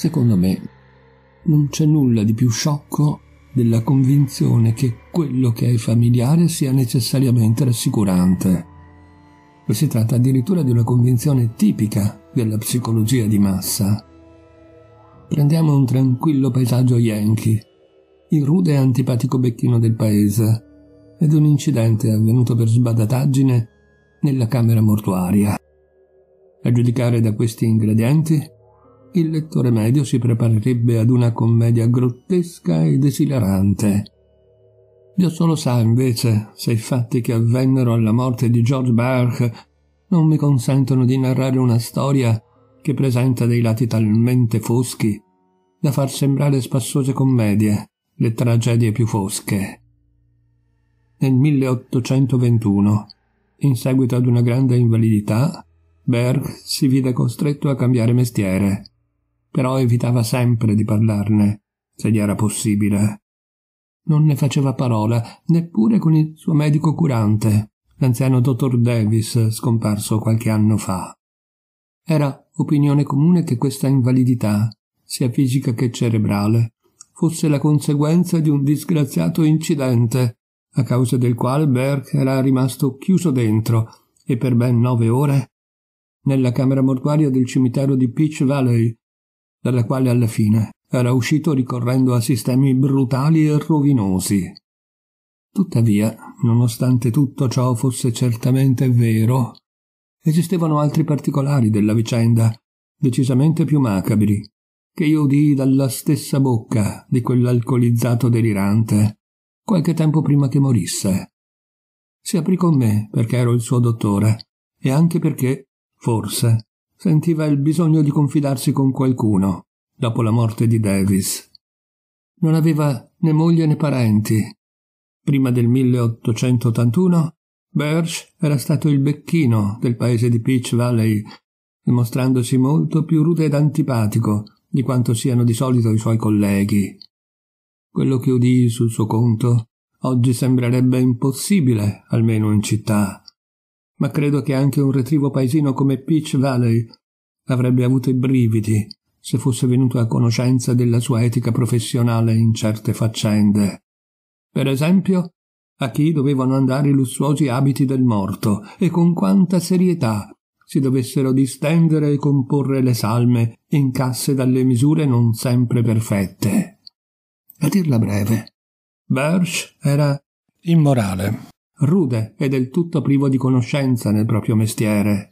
Secondo me non c'è nulla di più sciocco della convinzione che quello che hai familiare sia necessariamente rassicurante. Si tratta addirittura di una convinzione tipica della psicologia di massa. Prendiamo un tranquillo paesaggio yankee, il rude e antipatico becchino del paese, ed un incidente avvenuto per sbadataggine nella camera mortuaria. A giudicare da questi ingredienti, il lettore medio si preparerebbe ad una commedia grottesca ed esilarante. Dio solo sa, invece, se i fatti che avvennero alla morte di George Burke non mi consentono di narrare una storia che presenta dei lati talmente foschi da far sembrare spassose commedie le tragedie più fosche. Nel 1821, in seguito ad una grande invalidità, Berg si vide costretto a cambiare mestiere però evitava sempre di parlarne, se gli era possibile. Non ne faceva parola, neppure con il suo medico curante, l'anziano dottor Davis, scomparso qualche anno fa. Era opinione comune che questa invalidità, sia fisica che cerebrale, fosse la conseguenza di un disgraziato incidente, a causa del quale Burke era rimasto chiuso dentro e per ben nove ore nella camera mortuaria del cimitero di Peach Valley, dalla quale alla fine era uscito ricorrendo a sistemi brutali e rovinosi. Tuttavia, nonostante tutto ciò fosse certamente vero, esistevano altri particolari della vicenda, decisamente più macabri, che io udii dalla stessa bocca di quell'alcolizzato delirante, qualche tempo prima che morisse. Si aprì con me perché ero il suo dottore, e anche perché, forse, sentiva il bisogno di confidarsi con qualcuno, dopo la morte di Davis. Non aveva né moglie né parenti. Prima del 1881 Birch era stato il becchino del paese di Peach Valley, dimostrandosi molto più rude ed antipatico di quanto siano di solito i suoi colleghi. Quello che udì sul suo conto oggi sembrerebbe impossibile, almeno in città ma credo che anche un retrivo paesino come Peach Valley avrebbe avuto i brividi se fosse venuto a conoscenza della sua etica professionale in certe faccende. Per esempio, a chi dovevano andare i lussuosi abiti del morto e con quanta serietà si dovessero distendere e comporre le salme in casse dalle misure non sempre perfette. A dirla breve, Birch era immorale rude e del tutto privo di conoscenza nel proprio mestiere.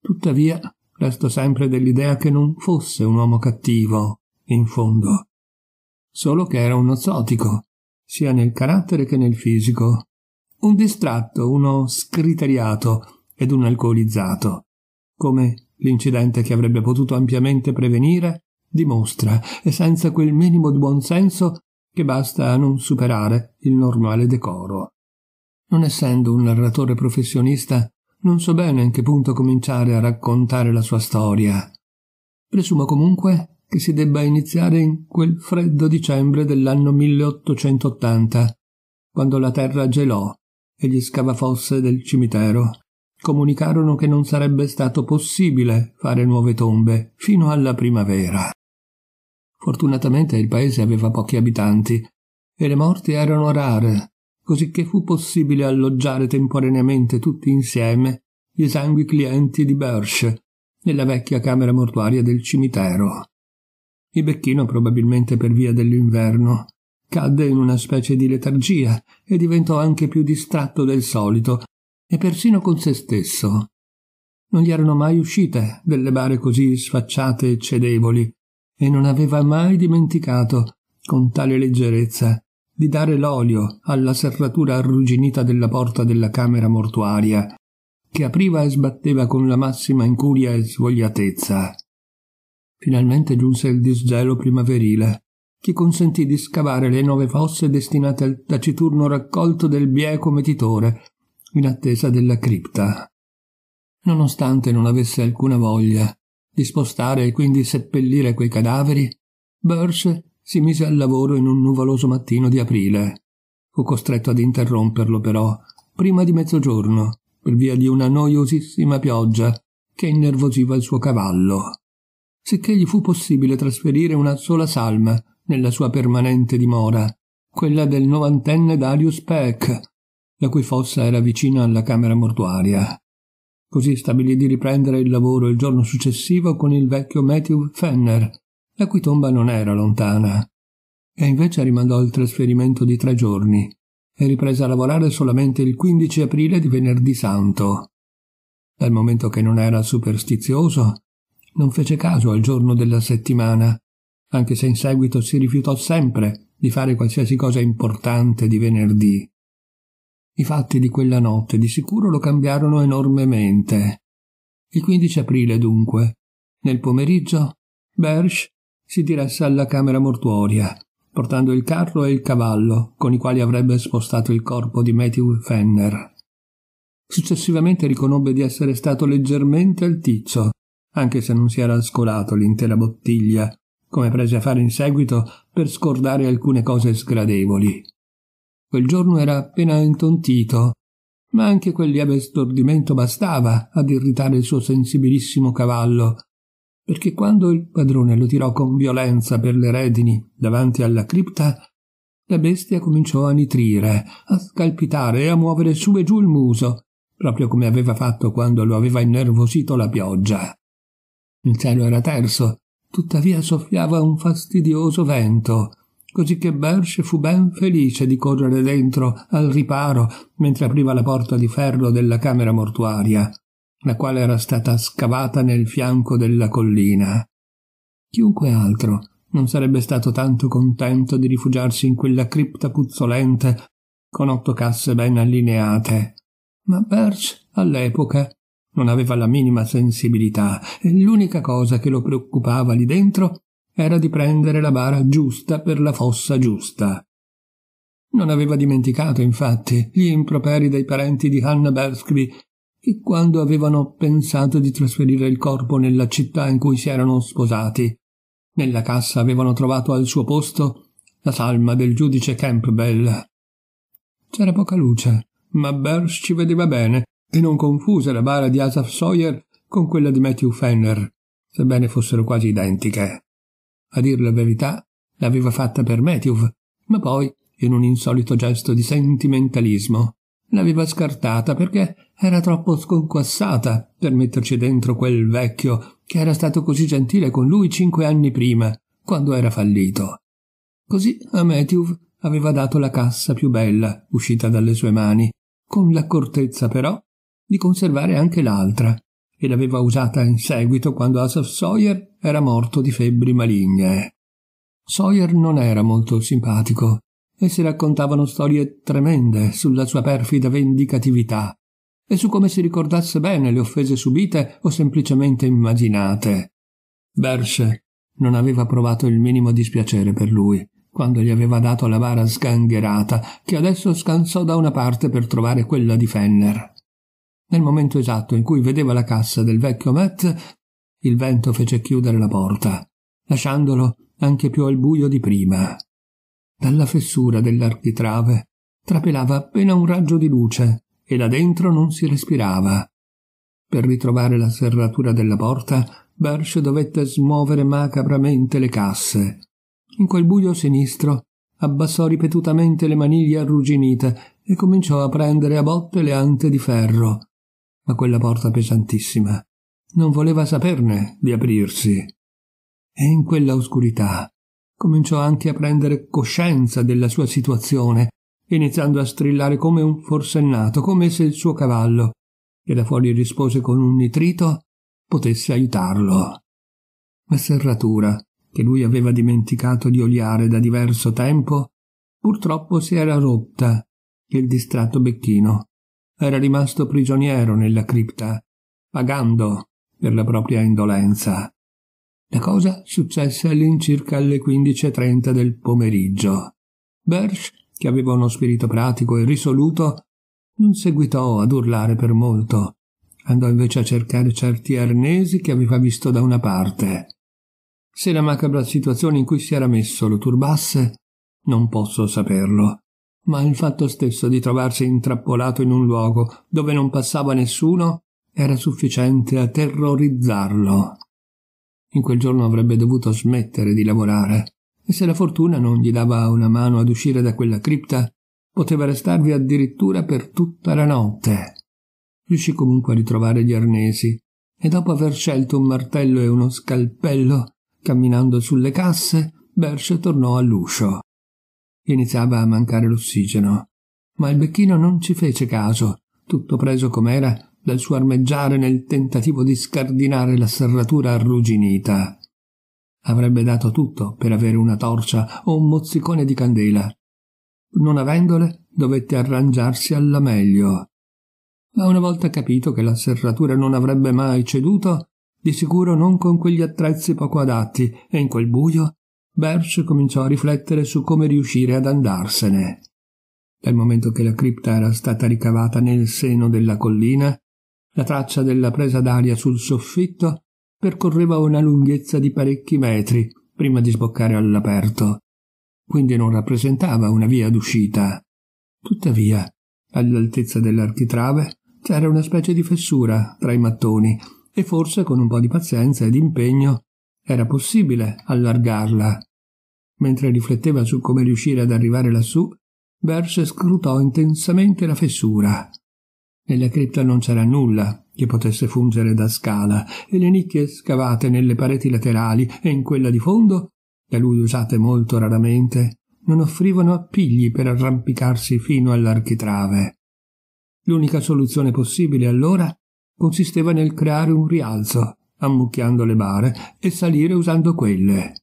Tuttavia, resto sempre dell'idea che non fosse un uomo cattivo, in fondo, solo che era uno zotico, sia nel carattere che nel fisico, un distratto, uno scriteriato ed un alcolizzato, come l'incidente che avrebbe potuto ampiamente prevenire dimostra, e senza quel minimo di buonsenso che basta a non superare il normale decoro. Non essendo un narratore professionista, non so bene in che punto cominciare a raccontare la sua storia. Presumo comunque che si debba iniziare in quel freddo dicembre dell'anno 1880, quando la terra gelò e gli scavafosse del cimitero comunicarono che non sarebbe stato possibile fare nuove tombe fino alla primavera. Fortunatamente il paese aveva pochi abitanti e le morti erano rare, cosicché fu possibile alloggiare temporaneamente tutti insieme gli esangui clienti di Bersh nella vecchia camera mortuaria del cimitero. Il becchino, probabilmente per via dell'inverno, cadde in una specie di letargia e diventò anche più distratto del solito e persino con se stesso. Non gli erano mai uscite delle bare così sfacciate e cedevoli e non aveva mai dimenticato, con tale leggerezza, di dare l'olio alla serratura arrugginita della porta della camera mortuaria, che apriva e sbatteva con la massima incuria e svogliatezza. Finalmente giunse il disgelo primaverile, che consentì di scavare le nove fosse destinate al taciturno raccolto del bieco metitore, in attesa della cripta. Nonostante non avesse alcuna voglia di spostare e quindi seppellire quei cadaveri, Bursch si mise al lavoro in un nuvoloso mattino di aprile. Fu costretto ad interromperlo però prima di mezzogiorno per via di una noiosissima pioggia che innervosiva il suo cavallo, sicché gli fu possibile trasferire una sola salma nella sua permanente dimora, quella del novantenne Darius Peck, la cui fossa era vicina alla camera mortuaria. Così stabilì di riprendere il lavoro il giorno successivo con il vecchio Matthew Fenner, la cui tomba non era lontana, e invece rimandò il trasferimento di tre giorni e riprese a lavorare solamente il 15 aprile di venerdì santo. Dal momento che non era superstizioso, non fece caso al giorno della settimana, anche se in seguito si rifiutò sempre di fare qualsiasi cosa importante di venerdì. I fatti di quella notte di sicuro lo cambiarono enormemente. Il 15 aprile, dunque, nel pomeriggio, Bersch si diresse alla camera mortuoria, portando il carro e il cavallo, con i quali avrebbe spostato il corpo di Matthew Fenner. Successivamente riconobbe di essere stato leggermente altizzo, anche se non si era scolato l'intera bottiglia, come prese a fare in seguito per scordare alcune cose sgradevoli. Quel giorno era appena intontito, ma anche quel lieve stordimento bastava ad irritare il suo sensibilissimo cavallo, perché quando il padrone lo tirò con violenza per le redini davanti alla cripta, la bestia cominciò a nitrire, a scalpitare e a muovere su e giù il muso, proprio come aveva fatto quando lo aveva innervosito la pioggia. Il cielo era terso, tuttavia soffiava un fastidioso vento, così che Bersh fu ben felice di correre dentro al riparo mentre apriva la porta di ferro della camera mortuaria la quale era stata scavata nel fianco della collina. Chiunque altro non sarebbe stato tanto contento di rifugiarsi in quella cripta puzzolente con otto casse ben allineate. Ma Birch, all'epoca, non aveva la minima sensibilità e l'unica cosa che lo preoccupava lì dentro era di prendere la bara giusta per la fossa giusta. Non aveva dimenticato, infatti, gli improperi dei parenti di Hannah Bersby che quando avevano pensato di trasferire il corpo nella città in cui si erano sposati. Nella cassa avevano trovato al suo posto la salma del giudice Campbell. C'era poca luce, ma Bersh ci vedeva bene e non confuse la bara di Asaf Sawyer con quella di Matthew Fenner, sebbene fossero quasi identiche. A dir la verità, l'aveva fatta per Matthew, ma poi, in un insolito gesto di sentimentalismo, l'aveva scartata perché era troppo sconquassata per metterci dentro quel vecchio che era stato così gentile con lui cinque anni prima, quando era fallito. Così a Matthew aveva dato la cassa più bella uscita dalle sue mani, con l'accortezza però di conservare anche l'altra, e l'aveva usata in seguito quando Asaf Sawyer era morto di febbri maligne. Sawyer non era molto simpatico e si raccontavano storie tremende sulla sua perfida vendicatività e su come si ricordasse bene le offese subite o semplicemente immaginate. Berce non aveva provato il minimo dispiacere per lui quando gli aveva dato la vara sgangherata che adesso scansò da una parte per trovare quella di Fenner. Nel momento esatto in cui vedeva la cassa del vecchio Matt, il vento fece chiudere la porta, lasciandolo anche più al buio di prima. Dalla fessura dell'architrave trapelava appena un raggio di luce e là dentro non si respirava. Per ritrovare la serratura della porta, Bersh dovette smuovere macabramente le casse. In quel buio sinistro abbassò ripetutamente le maniglie arrugginite e cominciò a prendere a botte le ante di ferro. Ma quella porta pesantissima non voleva saperne di aprirsi. E in quella oscurità cominciò anche a prendere coscienza della sua situazione iniziando a strillare come un forsennato, come se il suo cavallo, che da fuori rispose con un nitrito, potesse aiutarlo. La serratura, che lui aveva dimenticato di oliare da diverso tempo, purtroppo si era rotta e il distratto becchino era rimasto prigioniero nella cripta, pagando per la propria indolenza. La cosa successe all'incirca alle 15.30 del pomeriggio. Bersh che aveva uno spirito pratico e risoluto, non seguitò ad urlare per molto. Andò invece a cercare certi arnesi che aveva visto da una parte. Se la macabra situazione in cui si era messo lo turbasse, non posso saperlo. Ma il fatto stesso di trovarsi intrappolato in un luogo dove non passava nessuno era sufficiente a terrorizzarlo. In quel giorno avrebbe dovuto smettere di lavorare e se la fortuna non gli dava una mano ad uscire da quella cripta, poteva restarvi addirittura per tutta la notte. Riuscì comunque a ritrovare gli arnesi e dopo aver scelto un martello e uno scalpello, camminando sulle casse, Bersh tornò all'uscio. Iniziava a mancare l'ossigeno, ma il becchino non ci fece caso, tutto preso com'era dal suo armeggiare nel tentativo di scardinare la serratura arrugginita. Avrebbe dato tutto per avere una torcia o un mozzicone di candela. Non avendole, dovette arrangiarsi alla meglio. Ma una volta capito che la serratura non avrebbe mai ceduto, di sicuro non con quegli attrezzi poco adatti, e in quel buio, Birch cominciò a riflettere su come riuscire ad andarsene. Dal momento che la cripta era stata ricavata nel seno della collina, la traccia della presa d'aria sul soffitto percorreva una lunghezza di parecchi metri prima di sboccare all'aperto, quindi non rappresentava una via d'uscita. Tuttavia, all'altezza dell'architrave c'era una specie di fessura tra i mattoni e forse con un po' di pazienza ed impegno era possibile allargarla. Mentre rifletteva su come riuscire ad arrivare lassù, Bersh scrutò intensamente la fessura. Nella cripta non c'era nulla, che potesse fungere da scala, e le nicchie scavate nelle pareti laterali e in quella di fondo, da lui usate molto raramente, non offrivano appigli per arrampicarsi fino all'architrave. L'unica soluzione possibile allora consisteva nel creare un rialzo, ammucchiando le bare e salire usando quelle.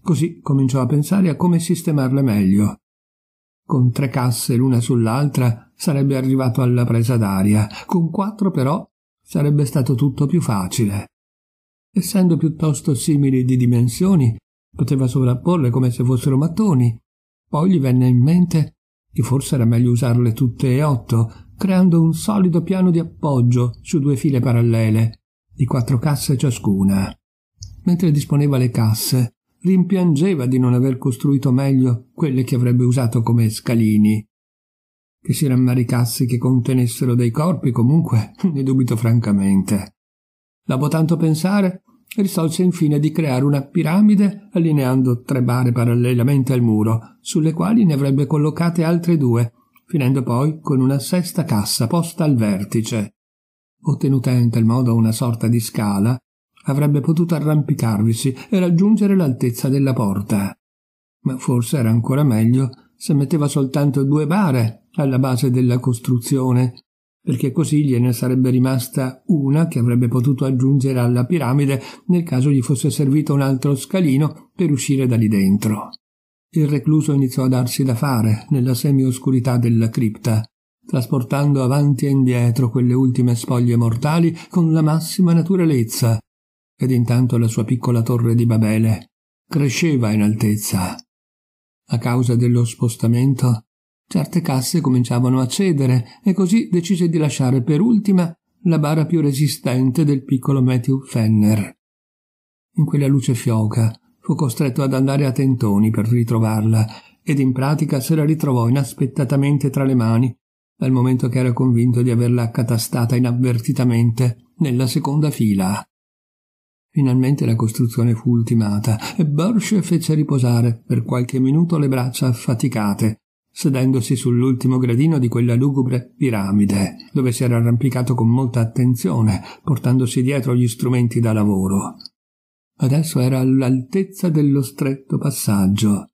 Così cominciò a pensare a come sistemarle meglio. Con tre casse l'una sull'altra sarebbe arrivato alla presa d'aria, con quattro però sarebbe stato tutto più facile. Essendo piuttosto simili di dimensioni, poteva sovrapporle come se fossero mattoni. Poi gli venne in mente che forse era meglio usarle tutte e otto, creando un solido piano di appoggio su due file parallele, di quattro casse ciascuna. Mentre disponeva le casse, rimpiangeva di non aver costruito meglio quelle che avrebbe usato come scalini, che si rammaricasse che contenessero dei corpi, comunque ne dubito francamente. Dopo tanto pensare, risolse infine di creare una piramide allineando tre bare parallelamente al muro, sulle quali ne avrebbe collocate altre due, finendo poi con una sesta cassa posta al vertice. Ottenuta in tal modo una sorta di scala, avrebbe potuto arrampicarvisi e raggiungere l'altezza della porta. Ma forse era ancora meglio se metteva soltanto due bare alla base della costruzione, perché così gliene sarebbe rimasta una che avrebbe potuto aggiungere alla piramide nel caso gli fosse servito un altro scalino per uscire da lì dentro. Il recluso iniziò a darsi da fare nella semioscurità della cripta, trasportando avanti e indietro quelle ultime spoglie mortali con la massima naturalezza, ed intanto la sua piccola torre di Babele cresceva in altezza. A causa dello spostamento, Certe casse cominciavano a cedere e così decise di lasciare per ultima la bara più resistente del piccolo Matthew Fenner. In quella luce fioca fu costretto ad andare a tentoni per ritrovarla ed in pratica se la ritrovò inaspettatamente tra le mani dal momento che era convinto di averla accatastata inavvertitamente nella seconda fila. Finalmente la costruzione fu ultimata e Borsche fece riposare per qualche minuto le braccia affaticate sedendosi sull'ultimo gradino di quella lugubre piramide, dove si era arrampicato con molta attenzione, portandosi dietro gli strumenti da lavoro. Adesso era all'altezza dello stretto passaggio.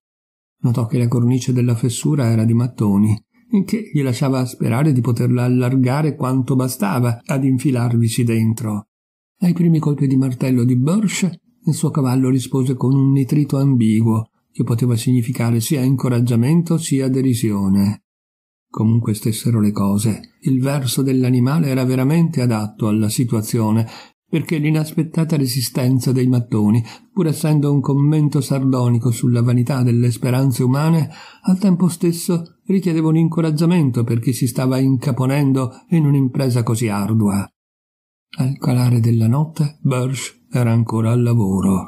Notò che la cornice della fessura era di mattoni, il che gli lasciava sperare di poterla allargare quanto bastava ad infilarvisi dentro. Ai primi colpi di martello di Birch il suo cavallo rispose con un nitrito ambiguo, che poteva significare sia incoraggiamento sia derisione. Comunque stessero le cose, il verso dell'animale era veramente adatto alla situazione, perché l'inaspettata resistenza dei mattoni, pur essendo un commento sardonico sulla vanità delle speranze umane, al tempo stesso richiedeva un incoraggiamento per chi si stava incaponendo in un'impresa così ardua. Al calare della notte, Birch era ancora al lavoro.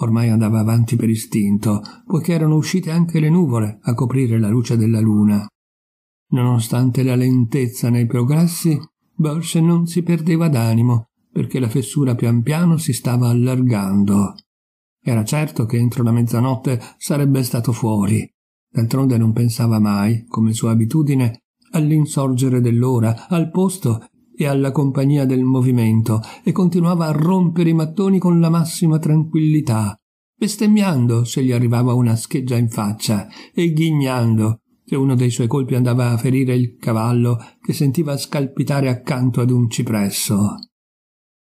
Ormai andava avanti per istinto, poiché erano uscite anche le nuvole a coprire la luce della luna. Nonostante la lentezza nei progressi, Bursch non si perdeva d'animo, perché la fessura pian piano si stava allargando. Era certo che entro la mezzanotte sarebbe stato fuori. D'altronde non pensava mai, come sua abitudine, all'insorgere dell'ora, al posto e alla compagnia del movimento e continuava a rompere i mattoni con la massima tranquillità, bestemmiando se gli arrivava una scheggia in faccia e ghignando se uno dei suoi colpi andava a ferire il cavallo che sentiva scalpitare accanto ad un cipresso.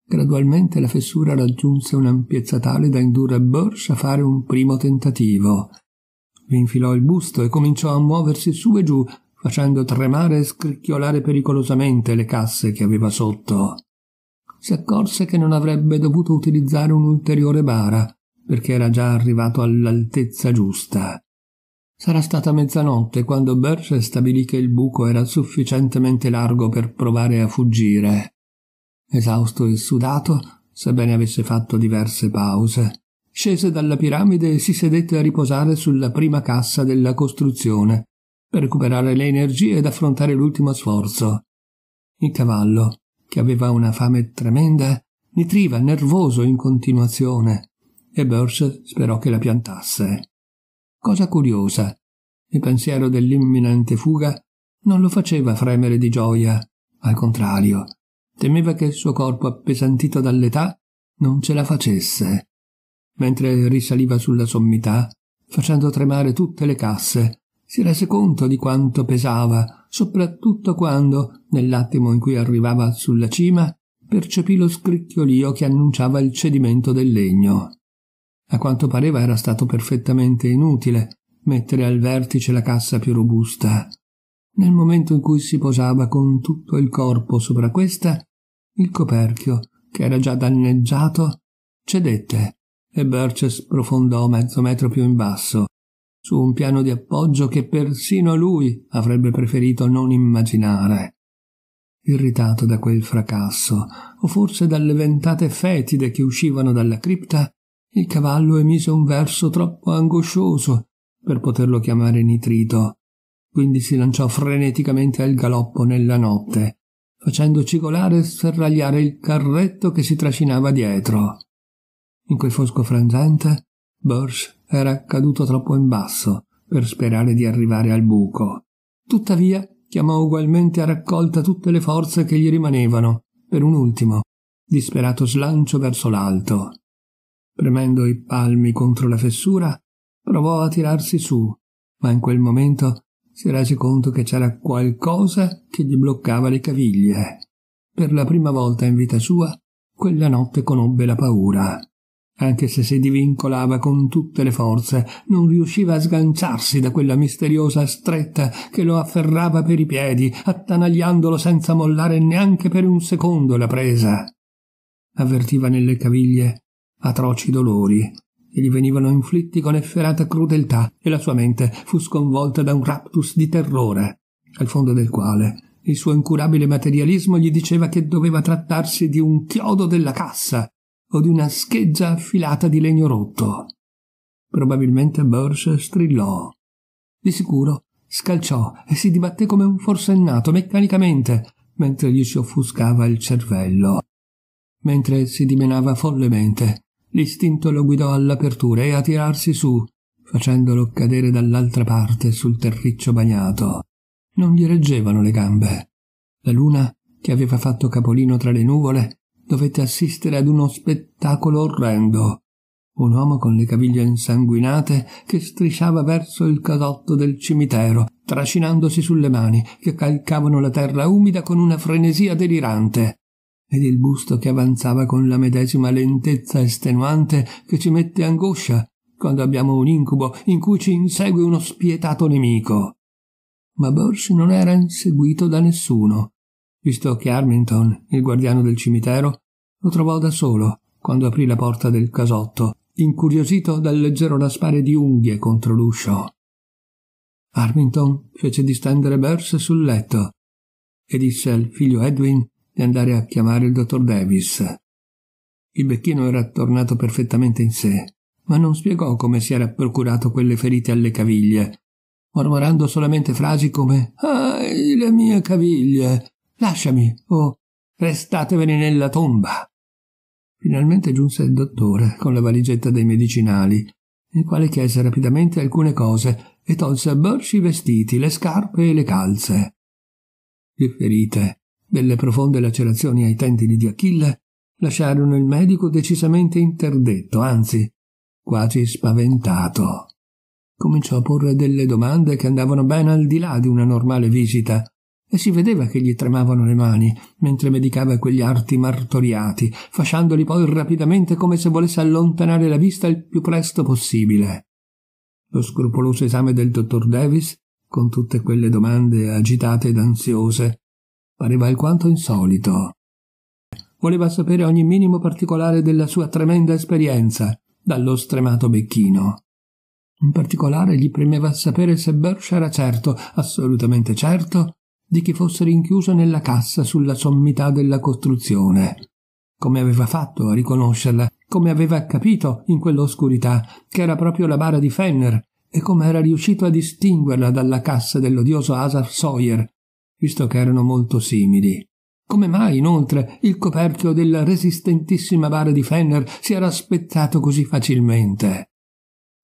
Gradualmente la fessura raggiunse un'ampiezza tale da indurre Bursch a fare un primo tentativo. Vi infilò il busto e cominciò a muoversi su e giù facendo tremare e scricchiolare pericolosamente le casse che aveva sotto. Si accorse che non avrebbe dovuto utilizzare un'ulteriore bara, perché era già arrivato all'altezza giusta. Sarà stata mezzanotte quando Birch stabilì che il buco era sufficientemente largo per provare a fuggire. Esausto e sudato, sebbene avesse fatto diverse pause, scese dalla piramide e si sedette a riposare sulla prima cassa della costruzione, per recuperare le energie ed affrontare l'ultimo sforzo. Il cavallo, che aveva una fame tremenda, nitriva nervoso in continuazione e Birch sperò che la piantasse. Cosa curiosa, il pensiero dell'imminente fuga non lo faceva fremere di gioia, al contrario, temeva che il suo corpo appesantito dall'età non ce la facesse. Mentre risaliva sulla sommità, facendo tremare tutte le casse, si rese conto di quanto pesava, soprattutto quando, nell'attimo in cui arrivava sulla cima, percepì lo scricchiolio che annunciava il cedimento del legno. A quanto pareva era stato perfettamente inutile mettere al vertice la cassa più robusta. Nel momento in cui si posava con tutto il corpo sopra questa, il coperchio, che era già danneggiato, cedette e Burches sprofondò mezzo metro più in basso, su un piano di appoggio che persino lui avrebbe preferito non immaginare. Irritato da quel fracasso, o forse dalle ventate fetide che uscivano dalla cripta, il cavallo emise un verso troppo angoscioso per poterlo chiamare nitrito, quindi si lanciò freneticamente al galoppo nella notte, facendo cigolare e sferragliare il carretto che si trascinava dietro. In quel fosco frangente Birch era caduto troppo in basso per sperare di arrivare al buco. Tuttavia chiamò ugualmente a raccolta tutte le forze che gli rimanevano per un ultimo, disperato slancio verso l'alto. Premendo i palmi contro la fessura, provò a tirarsi su, ma in quel momento si rese conto che c'era qualcosa che gli bloccava le caviglie. Per la prima volta in vita sua, quella notte conobbe la paura anche se si divincolava con tutte le forze, non riusciva a sganciarsi da quella misteriosa stretta che lo afferrava per i piedi, attanagliandolo senza mollare neanche per un secondo la presa. Avvertiva nelle caviglie atroci dolori che gli venivano inflitti con efferata crudeltà e la sua mente fu sconvolta da un raptus di terrore, al fondo del quale il suo incurabile materialismo gli diceva che doveva trattarsi di un chiodo della cassa o di una scheggia affilata di legno rotto. Probabilmente Bursch strillò. Di sicuro scalciò e si dibatté come un forsennato meccanicamente mentre gli si offuscava il cervello. Mentre si dimenava follemente, l'istinto lo guidò all'apertura e a tirarsi su, facendolo cadere dall'altra parte sul terriccio bagnato. Non gli reggevano le gambe. La luna, che aveva fatto capolino tra le nuvole, dovette assistere ad uno spettacolo orrendo. Un uomo con le caviglie insanguinate che strisciava verso il casotto del cimitero, trascinandosi sulle mani che calcavano la terra umida con una frenesia delirante ed il busto che avanzava con la medesima lentezza estenuante che ci mette angoscia quando abbiamo un incubo in cui ci insegue uno spietato nemico. Ma Borsch non era inseguito da nessuno visto che Armington, il guardiano del cimitero, lo trovò da solo quando aprì la porta del casotto, incuriosito dal leggero raspare di unghie contro l'uscio. Armington fece distendere Burns sul letto e disse al figlio Edwin di andare a chiamare il dottor Davis. Il becchino era tornato perfettamente in sé, ma non spiegò come si era procurato quelle ferite alle caviglie, mormorando solamente frasi come Ah, le mie caviglie! Lasciami, o restatevene nella tomba. Finalmente giunse il dottore con la valigetta dei medicinali, il quale chiese rapidamente alcune cose e tolse a Birch i vestiti, le scarpe e le calze. Le ferite, delle profonde lacerazioni ai tendini di Achille, lasciarono il medico decisamente interdetto, anzi, quasi spaventato. Cominciò a porre delle domande che andavano ben al di là di una normale visita e si vedeva che gli tremavano le mani mentre medicava quegli arti martoriati, fasciandoli poi rapidamente come se volesse allontanare la vista il più presto possibile. Lo scrupoloso esame del dottor Davis, con tutte quelle domande agitate ed ansiose, pareva alquanto insolito. Voleva sapere ogni minimo particolare della sua tremenda esperienza dallo stremato becchino. In particolare gli premeva sapere se Birch era certo, assolutamente certo, di chi fosse rinchiuso nella cassa sulla sommità della costruzione. Come aveva fatto a riconoscerla, come aveva capito in quell'oscurità che era proprio la bara di Fenner e come era riuscito a distinguerla dalla cassa dell'odioso Asar Sawyer, visto che erano molto simili. Come mai, inoltre, il coperchio della resistentissima bara di Fenner si era spezzato così facilmente?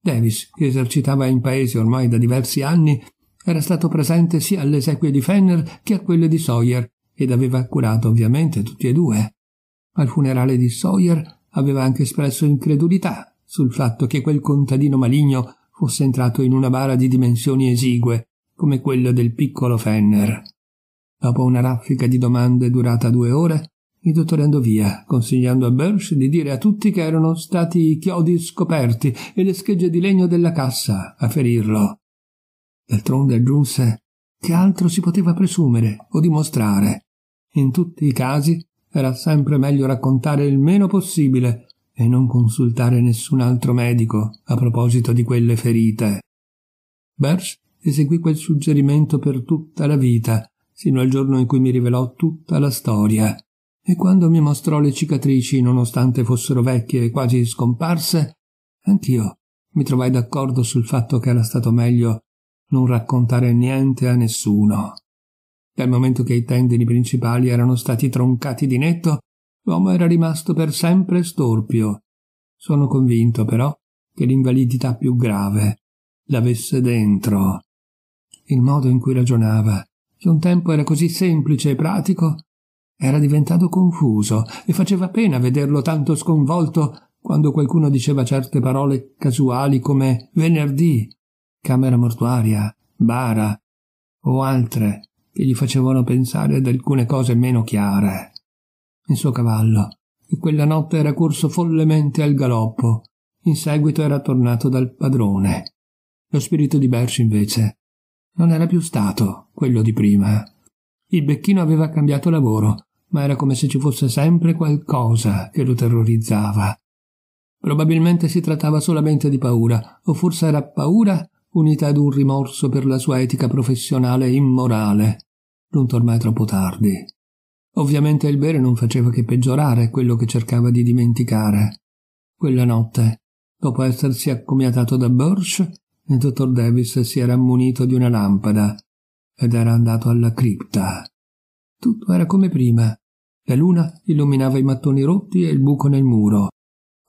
Davis, che esercitava in paese ormai da diversi anni, era stato presente sia alle esequie di Fenner che a quelle di Sawyer ed aveva curato ovviamente tutti e due. Al funerale di Sawyer aveva anche espresso incredulità sul fatto che quel contadino maligno fosse entrato in una bara di dimensioni esigue, come quella del piccolo Fenner. Dopo una raffica di domande durata due ore, il dottore andò via, consigliando a Birch di dire a tutti che erano stati i chiodi scoperti e le schegge di legno della cassa a ferirlo. D'altronde aggiunse che altro si poteva presumere o dimostrare. In tutti i casi era sempre meglio raccontare il meno possibile e non consultare nessun altro medico a proposito di quelle ferite. Bersh eseguì quel suggerimento per tutta la vita, sino al giorno in cui mi rivelò tutta la storia. E quando mi mostrò le cicatrici, nonostante fossero vecchie e quasi scomparse, anch'io mi trovai d'accordo sul fatto che era stato meglio non raccontare niente a nessuno. Dal momento che i tendini principali erano stati troncati di netto, l'uomo era rimasto per sempre storpio. Sono convinto, però, che l'invalidità più grave l'avesse dentro. Il modo in cui ragionava, che un tempo era così semplice e pratico, era diventato confuso e faceva pena vederlo tanto sconvolto quando qualcuno diceva certe parole casuali come venerdì camera mortuaria, bara o altre che gli facevano pensare ad alcune cose meno chiare. Il suo cavallo, che quella notte era corso follemente al galoppo, in seguito era tornato dal padrone. Lo spirito di Bersh, invece, non era più stato quello di prima. Il becchino aveva cambiato lavoro, ma era come se ci fosse sempre qualcosa che lo terrorizzava. Probabilmente si trattava solamente di paura, o forse era paura unita ad un rimorso per la sua etica professionale immorale, giunto ormai troppo tardi. Ovviamente il bere non faceva che peggiorare quello che cercava di dimenticare. Quella notte, dopo essersi accomiatato da Birch, il dottor Davis si era ammunito di una lampada ed era andato alla cripta. Tutto era come prima. La luna illuminava i mattoni rotti e il buco nel muro,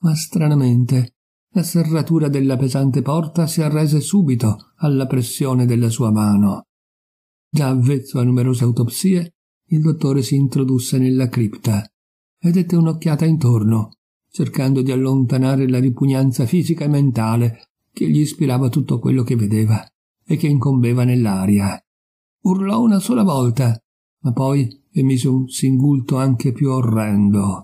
ma stranamente la serratura della pesante porta si arrese subito alla pressione della sua mano. Già avvezzo a numerose autopsie, il dottore si introdusse nella cripta e dette un'occhiata intorno, cercando di allontanare la ripugnanza fisica e mentale che gli ispirava tutto quello che vedeva e che incombeva nell'aria. Urlò una sola volta, ma poi emise un singulto anche più orrendo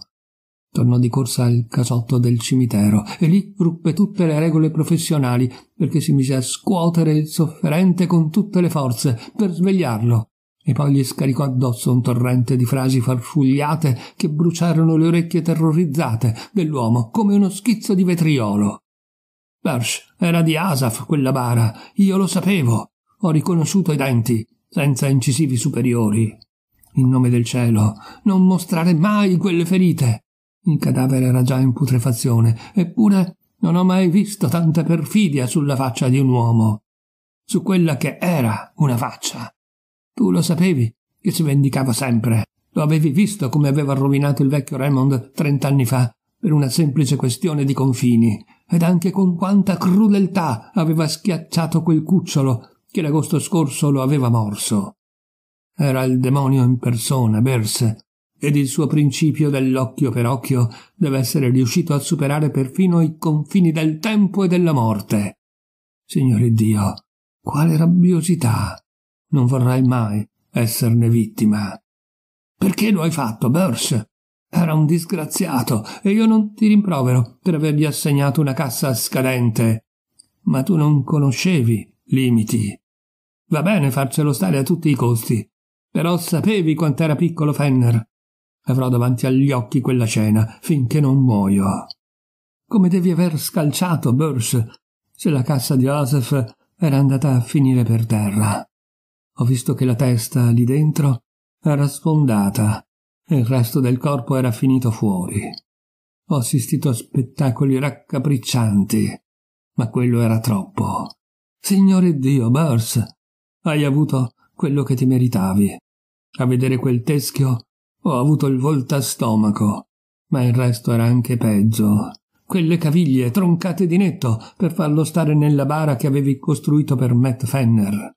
Tornò di corsa al casotto del cimitero e lì ruppe tutte le regole professionali perché si mise a scuotere il sofferente con tutte le forze per svegliarlo. E poi gli scaricò addosso un torrente di frasi farfugliate che bruciarono le orecchie terrorizzate dell'uomo come uno schizzo di vetriolo. Persh era di Asaf quella bara, io lo sapevo. Ho riconosciuto i denti, senza incisivi superiori. In nome del cielo, non mostrare mai quelle ferite. Il cadavere era già in putrefazione, eppure non ho mai visto tanta perfidia sulla faccia di un uomo. Su quella che era una faccia. Tu lo sapevi che si vendicava sempre. Lo avevi visto come aveva rovinato il vecchio Raymond trent'anni fa per una semplice questione di confini, ed anche con quanta crudeltà aveva schiacciato quel cucciolo che l'agosto scorso lo aveva morso. Era il demonio in persona, Berse, ed il suo principio dell'occhio per occhio deve essere riuscito a superare perfino i confini del tempo e della morte. Signore Dio, quale rabbiosità! Non vorrai mai esserne vittima. Perché lo hai fatto, Burse? Era un disgraziato e io non ti rimprovero per avergli assegnato una cassa scadente. Ma tu non conoscevi limiti. Va bene farcelo stare a tutti i costi, però sapevi quant'era piccolo Fenner Avrò davanti agli occhi quella cena finché non muoio. Come devi aver scalciato Burse se la cassa di Joseph era andata a finire per terra. Ho visto che la testa lì dentro era sfondata e il resto del corpo era finito fuori. Ho assistito a spettacoli raccapriccianti, ma quello era troppo. Signore Dio, Burse, hai avuto quello che ti meritavi. A vedere quel teschio ho avuto il a stomaco, ma il resto era anche peggio. Quelle caviglie troncate di netto per farlo stare nella bara che avevi costruito per Matt Fenner.